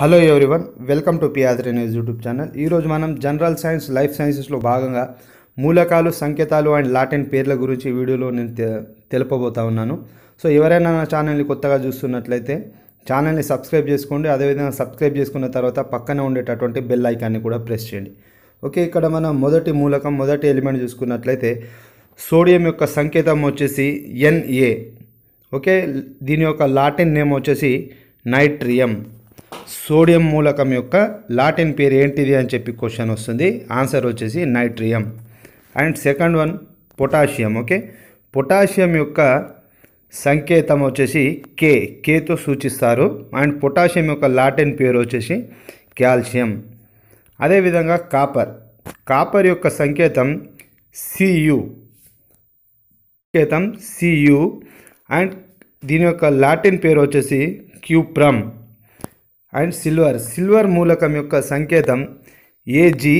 hello everyone welcome to Piyadri news YouTube channel ఈరోజు మనం general science life సైన్సెస్లో భాగంగా మూలకాలు సంకేతాలు అండ్ లాటిన్ పేర్ల గురించి వీడియోలో నేను తెలుపబోతా ఉన్నాను సో ఎవరైనా నా ఛానల్ని కొత్తగా చూస్తున్నట్లయితే ఛానల్ని సబ్స్క్రైబ్ చేసుకోండి అదేవిధంగా సబ్స్క్రైబ్ చేసుకున్న తర్వాత పక్కన ఉండేటటువంటి బెల్ ఐకాన్ని కూడా ప్రెస్ చేయండి ఓకే ఇక్కడ మనం మొదటి మూలకం మొదటి ఎలిమెంట్ చూసుకున్నట్లయితే సోడియం యొక్క సంకేతం వచ్చేసి ఎన్ఏ ఓకే దీని యొక్క లాటిన్ నేమ్ వచ్చేసి నైట్రియం సోడియం మూలకం యొక్క లాటిన్ పేరు ఏంటిది అని చెప్పి క్వశ్చన్ వస్తుంది ఆన్సర్ వచ్చేసి natrium and second one potassium okay potassium యొక్క సంకేతం వచ్చేసి కే కేతో సూచిస్తారు అండ్ పొటాషియం యొక్క లాటిన్ పేరు వచ్చేసి కాల్షియం అదేవిధంగా కాపర్ కాపర్ యొక్క సంకేతం సియు సంకేతం సియు అండ్ దీని యొక్క లాటిన్ పేరు వచ్చేసి క్యూప్రమ్ అండ్ సిల్వర్ సిల్వర్ మూలకం యొక్క సంకేతం ఏజీ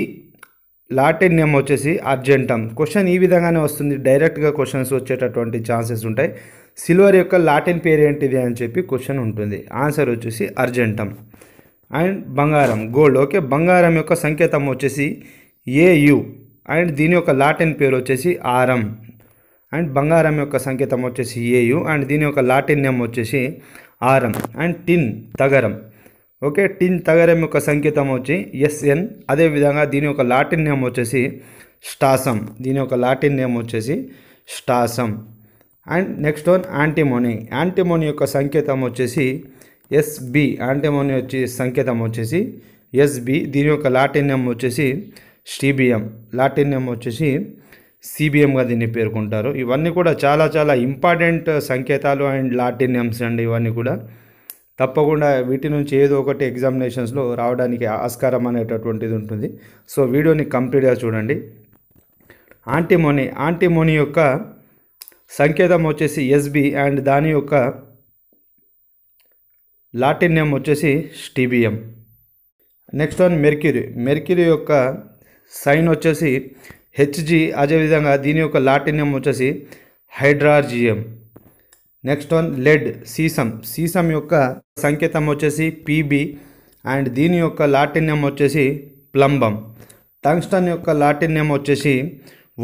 లాటెన్యం వచ్చేసి అర్జెంటమ్ క్వశ్చన్ ఈ విధంగానే వస్తుంది డైరెక్ట్గా క్వశ్చన్స్ వచ్చేటటువంటి ఛాన్సెస్ ఉంటాయి సిల్వర్ యొక్క లాటిన్ పేరు ఏంటిది అని చెప్పి క్వశ్చన్ ఉంటుంది ఆన్సర్ వచ్చేసి అర్జెంటమ్ అండ్ బంగారం గోల్డ్ ఓకే బంగారం యొక్క సంకేతం వచ్చేసి ఏయు అండ్ దీని యొక్క లాటిన్ పేరు వచ్చేసి ఆరం అండ్ బంగారం యొక్క సంకేతం వచ్చేసి ఏయు అండ్ దీని యొక్క లాటిన్యం వచ్చేసి ఆరం అండ్ టిన్ తగరం ఓకే టిన్ తగరం యొక్క సంకేతం వచ్చి ఎస్ఎన్ అదేవిధంగా దీని యొక్క లాటిన్ నేమ్ వచ్చేసి స్టాసం దీని యొక్క లాటిన్ నేమ్ వచ్చేసి stannum and next one antimony antimony యొక్క సంకేతం వచ్చేసి ఎస్బి యాంటీమోనీ వచ్చి సంకేతం వచ్చేసి ఎస్బి దీని యొక్క లాటిన్ నేమ్ వచ్చేసి స్టీబిఎం లాటిన్ నేమ్ వచ్చేసి సిబిఎంగా దీన్ని పేర్కొంటారు ఇవన్నీ కూడా చాలా చాలా ఇంపార్టెంట్ సంకేతాలు అండ్ లాటిన్ నేమ్స్ అండి ఇవన్నీ కూడా తప్పకుండా వీటి నుంచి ఏదో ఒకటి ఎగ్జామినేషన్స్లో రావడానికి ఆస్కారం అనేటటువంటిది ఉంటుంది సో వీడియోని కంప్లీట్గా చూడండి ఆంటిమోని ఆంటిమోని యొక్క సంకేతం వచ్చేసి ఎస్బి అండ్ దాని యొక్క లాటిన్ నేమ్ వచ్చేసి stibium next one mercury mercury యొక్క సైన్ వచ్చేసి హెచ్జి అదేవిధంగా దీని యొక్క లాటిన్ నేమ్ వచ్చేసి హైడ్రార్జియం నెక్స్ట్ వన్ లెడ్ సీసం సీసం యొక్క సంకేతం వచ్చేసి పీబీ అండ్ దీని యొక్క లాటిన్యం వచ్చేసి ప్లంబం టంగ్స్టన్ యొక్క లాటిన్యం నేమ్ వచ్చేసి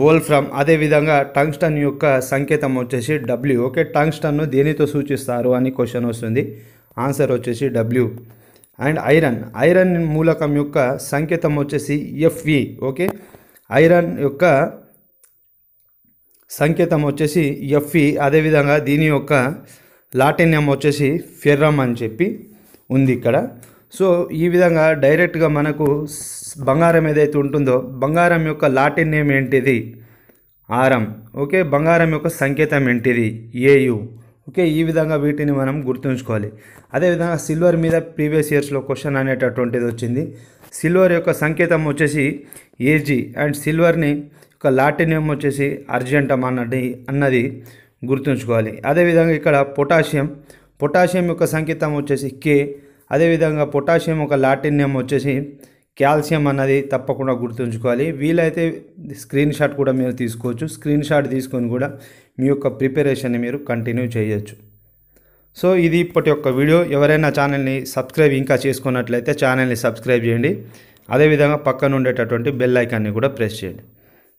వోల్ఫ్రమ్ అదేవిధంగా టంగ్స్టన్ యొక్క సంకేతం వచ్చేసి డబ్ల్యూ ఓకే టంగ్స్టన్ను దేనితో సూచిస్తారు అని క్వశ్చన్ వస్తుంది ఆన్సర్ వచ్చేసి డబ్ల్యూ అండ్ ఐరన్ ఐరన్ మూలకం యొక్క సంకేతం వచ్చేసి ఎఫ్ఈ ఓకే ఐరన్ యొక్క సంకేతం వచ్చేసి ఎఫ్ఈ అదేవిధంగా దీని యొక్క లాటిన్ వచ్చేసి ఫెర్రమ్ అని చెప్పి ఉంది ఇక్కడ సో ఈ విధంగా డైరెక్ట్గా మనకు బంగారం ఏదైతే ఉంటుందో బంగారం యొక్క లాటిన్ ఏంటిది ఆరం ఓకే బంగారం యొక్క సంకేతం ఏంటిది ఏయు ఓకే ఈ విధంగా వీటిని మనం గుర్తుంచుకోవాలి అదేవిధంగా సిల్వర్ మీద ప్రీవియస్ ఇయర్స్లో క్వశ్చన్ అనేటటువంటిది వచ్చింది సిల్వర్ యొక్క సంకేతం వచ్చేసి ఏజీ అండ్ సిల్వర్ని ఇక లాటిన్ నేమ్ వచ్చేసి అర్జెంటమ్ అన్నది అన్నది గుర్తుంచుకోవాలి అదేవిధంగా ఇక్కడ పొటాషియం పొటాషియం యొక్క సంకేతం వచ్చేసి కే అదేవిధంగా పొటాషియం ఒక లాటిన్ నేమ్ వచ్చేసి కాల్షియం అన్నది తప్పకుండా గుర్తుంచుకోవాలి వీలైతే స్క్రీన్ షాట్ కూడా మీరు తీసుకోవచ్చు స్క్రీన్ షాట్ తీసుకొని కూడా మీ యొక్క ప్రిపరేషన్ని మీరు కంటిన్యూ చేయొచ్చు సో ఇది ఇప్పటి యొక్క వీడియో ఎవరైనా ఛానల్ని సబ్స్క్రైబ్ ఇంకా చేసుకున్నట్లయితే ఛానల్ని సబ్స్క్రైబ్ చేయండి అదేవిధంగా పక్కన ఉండేటటువంటి బెల్ ఐకాన్ని కూడా ప్రెస్ చేయండి